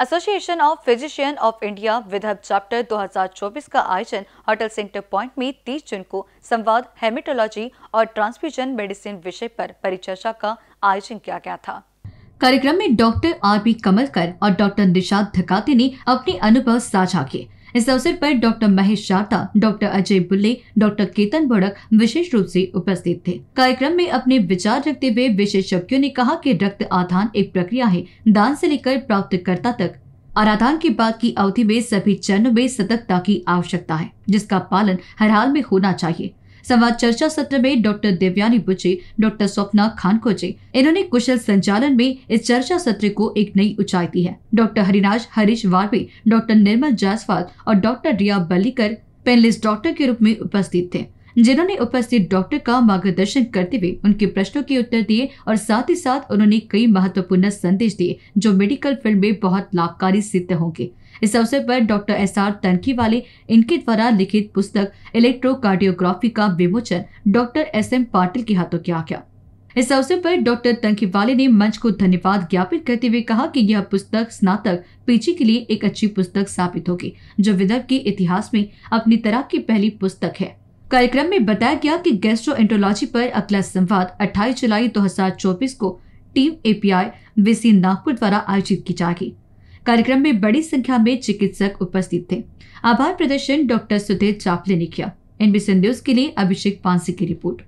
association of physician of India Vidarbha chapter 2024 का आयोजन hotel centre point में 30 जून को संवाद हेमेटोलॉजी और ट्रांसफ्यूजन मेडिसिन विषय पर परिचर्चा का आयोजन किया गया था कार्यक्रम में डॉक्टर आर पी कमलकर और डॉक्टर निशाद धकाते ने अपने अनुभव साझा किए इस अवसर पर doctor Mahesh Sharda doctor Ajay Bulle doctor Ketan Bhadak विशेष रूप से उपस्थित थे कार्यक्रम में अपने विचार रखते हुए विशेषज्ञों ने कहा कि रक्त आधान एक प्रक्रिया है दान से लेकर प्राप्तकर्ता तक आराधान के बाद की अवधि में सभी चरणों में सतर्कता की आवश्यकता है जिसका पालन हर हाल में होना चाहिए संवाद चर्चा सत्र में डॉक्टर देवयानी बुचे डॉक्टर स्वप्ना खान कोचे इन्होंने कुशल संचालन में इस चर्चा सत्र को एक नई ऊंचाई दी है डॉक्टर हरिराज हरीश वारवे डॉक्टर निर्मल जायसवाल और doctor Riya Ballikar panelist doctor के रूप में उपस्थित थे जिन्होंने उपस्थित डॉक्टर का मार्गदर्शन करते हुए उनके प्रश्नों के उत्तर दिए और साथ ही साथ उन्होंने कई महत्वपूर्ण संदेश दिए जो मेडिकल फील्ड में बहुत लाभकारी सिद्ध होंगे इस अवसर पर डॉक्टर एस आर तनखी वाले इनके द्वारा लिखित पुस्तक इलेक्ट्रोकार्डियोग्राफी का विमोचन डॉक्टर एस एम पाटिल के हाथों किया गया इस अवसर पर डॉक्टर तंखीवाले ने मंच को धन्यवाद ज्ञापित करते हुए कहा कि यह पुस्तक स्नातक पीछे के लिए एक अच्छी पुस्तक साबित होगी जो विदर्भ के इतिहास में अपनी तरह की पहली पुस्तक है कार्यक्रम में बताया गया कि गेस्ट्रो एंटोलॉजी पर अगला संवाद 28 जुलाई 2024 को टीम एपीआई वीसी नागपुर द्वारा आयोजित की जाएगी कार्यक्रम में बड़ी संख्या में चिकित्सक उपस्थित थे आभार प्रदर्शन डॉक्टर सुधीर चापले ने किया एनबीसी न्यूज के लिए अभिषेक पांसी की रिपोर्ट